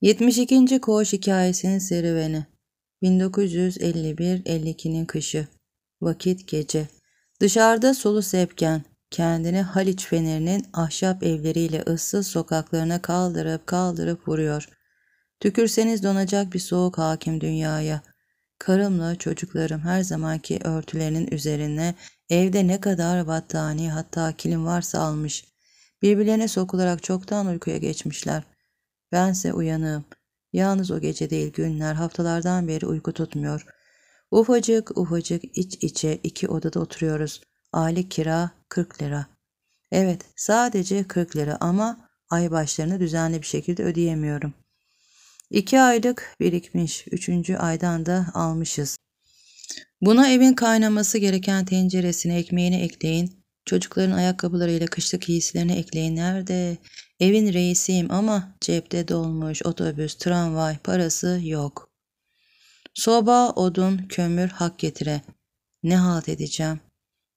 72. Koğuş Hikayesinin Serüveni 1951-52'nin kışı Vakit gece Dışarıda solu sepken kendini Haliç fenerinin ahşap evleriyle ıssız sokaklarına kaldırıp kaldırıp vuruyor. Tükürseniz donacak bir soğuk hakim dünyaya. Karımla çocuklarım her zamanki örtülerinin üzerine evde ne kadar battaniye hatta kilim varsa almış. Birbirlerine sokularak çoktan uykuya geçmişler.'' Bense uyanığım. Yalnız o gece değil günler, haftalardan beri uyku tutmuyor. Ufacık ufacık iç içe iki odada oturuyoruz. Aylık kira 40 lira. Evet sadece 40 lira ama ay başlarını düzenli bir şekilde ödeyemiyorum. İki aylık birikmiş. Üçüncü aydan da almışız. Buna evin kaynaması gereken tenceresine ekmeğini ekleyin. Çocukların ayakkabılarıyla kışlık giysilerini ekleyin. Nerede evin reisiyim ama cepte dolmuş otobüs, tramvay parası yok. Soba, odun, kömür hak getire. Ne halt edeceğim?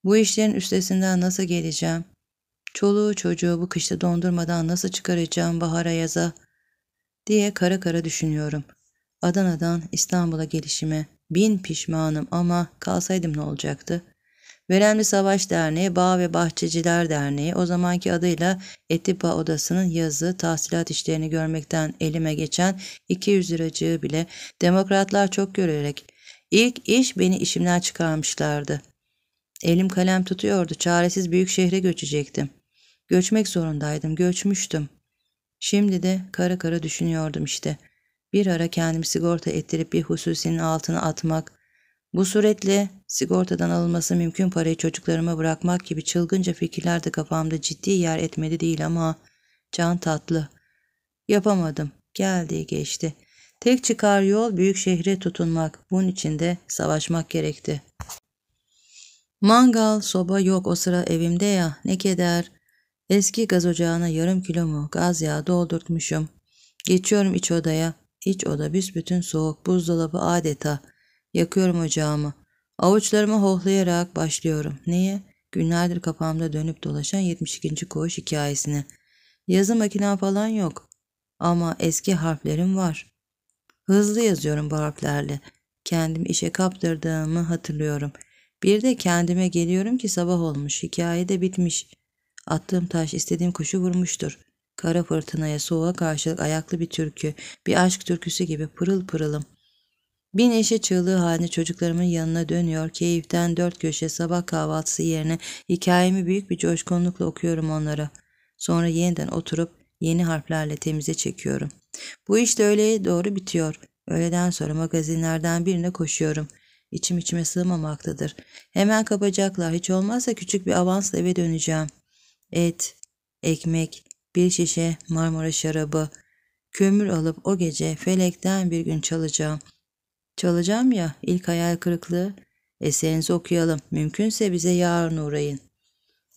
Bu işlerin üstesinden nasıl geleceğim? Çoluğu çocuğu bu kışta dondurmadan nasıl çıkaracağım bahara yaza diye kara kara düşünüyorum. Adana'dan İstanbul'a gelişime bin pişmanım ama kalsaydım ne olacaktı? Veremli Savaş Derneği, Bağ ve Bahçeciler Derneği o zamanki adıyla Etipa Odası'nın yazı, tahsilat işlerini görmekten elime geçen 200 liracığı bile demokratlar çok görerek ilk iş beni işimden çıkarmışlardı. Elim kalem tutuyordu, çaresiz büyük şehre göçecektim. Göçmek zorundaydım, göçmüştüm. Şimdi de kara kara düşünüyordum işte. Bir ara kendimi sigorta ettirip bir hususinin altına atmak, bu suretle sigortadan alınması mümkün parayı çocuklarıma bırakmak gibi çılgınca fikirler de kafamda ciddi yer etmedi değil ama can tatlı. Yapamadım. Geldi geçti. Tek çıkar yol büyük şehre tutunmak. Bunun için de savaşmak gerekti. Mangal, soba yok o sıra evimde ya ne keder. Eski gaz ocağına yarım kilo mu gaz yağı doldurtmuşum. Geçiyorum iç odaya. İç oda büsbütün soğuk buzdolabı adeta Yakıyorum ocağımı. Avuçlarımı hohlayarak başlıyorum. Neye? Günlerdir kafamda dönüp dolaşan 72. koğuş hikayesine. Yazı makinem falan yok. Ama eski harflerim var. Hızlı yazıyorum bu harflerle. Kendim işe kaptırdığımı hatırlıyorum. Bir de kendime geliyorum ki sabah olmuş. Hikaye de bitmiş. Attığım taş istediğim kuşu vurmuştur. Kara fırtınaya soğuğa karşılık ayaklı bir türkü. Bir aşk türküsü gibi pırıl pırılım. Bin eşe çığlığı halinde çocuklarımın yanına dönüyor. Keyiften dört köşe sabah kahvaltısı yerine hikayemi büyük bir coşkunlukla okuyorum onlara. Sonra yeniden oturup yeni harflerle temize çekiyorum. Bu iş de öğleye doğru bitiyor. Öğleden sonra magazinlerden birine koşuyorum. İçim içime sığmamaktadır. Hemen kapacaklar. Hiç olmazsa küçük bir avansla eve döneceğim. Et, ekmek, bir şişe Marmara şarabı. Kömür alıp o gece felekten bir gün çalacağım.'' Çalacağım ya ilk hayal kırıklığı. Eserinizi okuyalım. Mümkünse bize yarın uğrayın.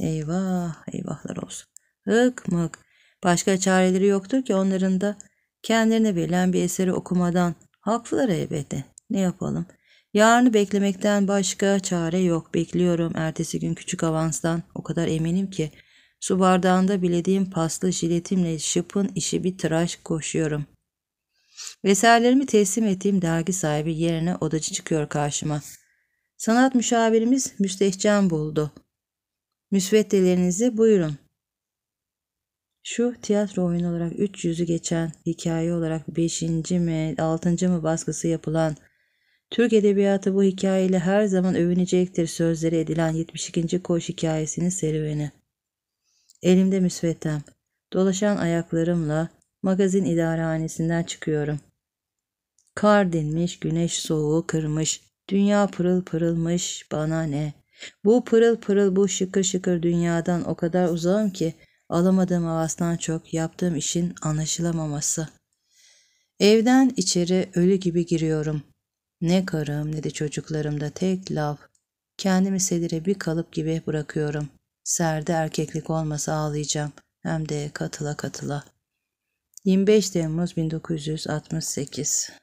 Eyvah eyvahlar olsun. Hık mık. Başka çareleri yoktur ki onların da kendilerine verilen bir eseri okumadan. Haklılar elbette. Ne yapalım? Yarını beklemekten başka çare yok. Bekliyorum ertesi gün küçük avanstan. O kadar eminim ki. Su bardağında bilediğim paslı jiletimle şıpın işi bir tıraş koşuyorum. Vesairelerimi teslim ettiğim dergi sahibi yerine odacı çıkıyor karşıma. Sanat müşavirimiz müstehcen buldu. Müsveddelerinizi buyurun. Şu tiyatro oyunu olarak 300'ü geçen, hikaye olarak 5. mi 6. mı baskısı yapılan, Türk Edebiyatı bu hikayeyle her zaman övünecektir sözleri edilen 72. Koş hikayesinin serüveni. Elimde müsveddem. Dolaşan ayaklarımla magazin idarehanesinden çıkıyorum. Kar dinmiş, güneş soğuğu kırmış, dünya pırıl pırılmış, bana ne? Bu pırıl pırıl bu şıkır şıkır dünyadan o kadar uzağım ki alamadığım havasından çok yaptığım işin anlaşılamaması. Evden içeri ölü gibi giriyorum. Ne karım ne de çocuklarımda tek laf. Kendimi sedire bir kalıp gibi bırakıyorum. Serde erkeklik olmasa ağlayacağım. Hem de katıla katıla. 25 Temmuz 1968